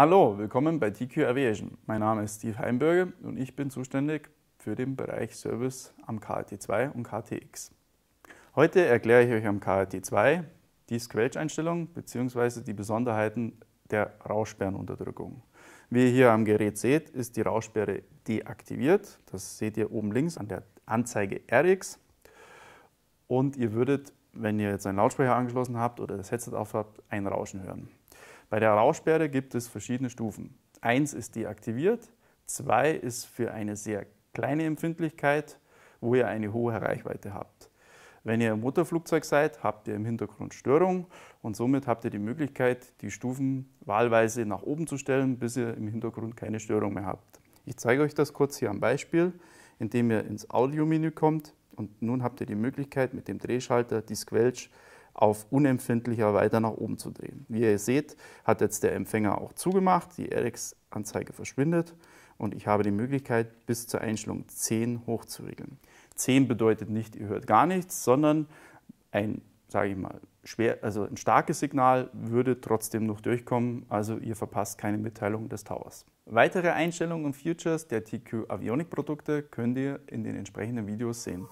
Hallo, willkommen bei TQ Aviation. Mein Name ist Steve Heimberger und ich bin zuständig für den Bereich Service am KRT2 und KTX. Heute erkläre ich euch am KRT2 die Squelch-Einstellung bzw. die Besonderheiten der Rauschsperrenunterdrückung. Wie ihr hier am Gerät seht, ist die Rauschsperre deaktiviert. Das seht ihr oben links an der Anzeige RX. Und ihr würdet, wenn ihr jetzt einen Lautsprecher angeschlossen habt oder das Headset auf habt, ein Rauschen hören. Bei der Rauschsperre gibt es verschiedene Stufen. Eins ist deaktiviert, zwei ist für eine sehr kleine Empfindlichkeit, wo ihr eine hohe Reichweite habt. Wenn ihr im Motorflugzeug seid, habt ihr im Hintergrund Störung und somit habt ihr die Möglichkeit, die Stufen wahlweise nach oben zu stellen, bis ihr im Hintergrund keine Störung mehr habt. Ich zeige euch das kurz hier am Beispiel, indem ihr ins Audio-Menü kommt und nun habt ihr die Möglichkeit, mit dem Drehschalter die Squelch auf unempfindlicher weiter nach oben zu drehen. Wie ihr seht, hat jetzt der Empfänger auch zugemacht, die RX-Anzeige verschwindet und ich habe die Möglichkeit, bis zur Einstellung 10 hochzuregeln. 10 bedeutet nicht, ihr hört gar nichts, sondern ein, sage ich mal, schwer, also ein starkes Signal würde trotzdem noch durchkommen, also ihr verpasst keine Mitteilung des Towers. Weitere Einstellungen und Futures der TQ avionik Produkte könnt ihr in den entsprechenden Videos sehen.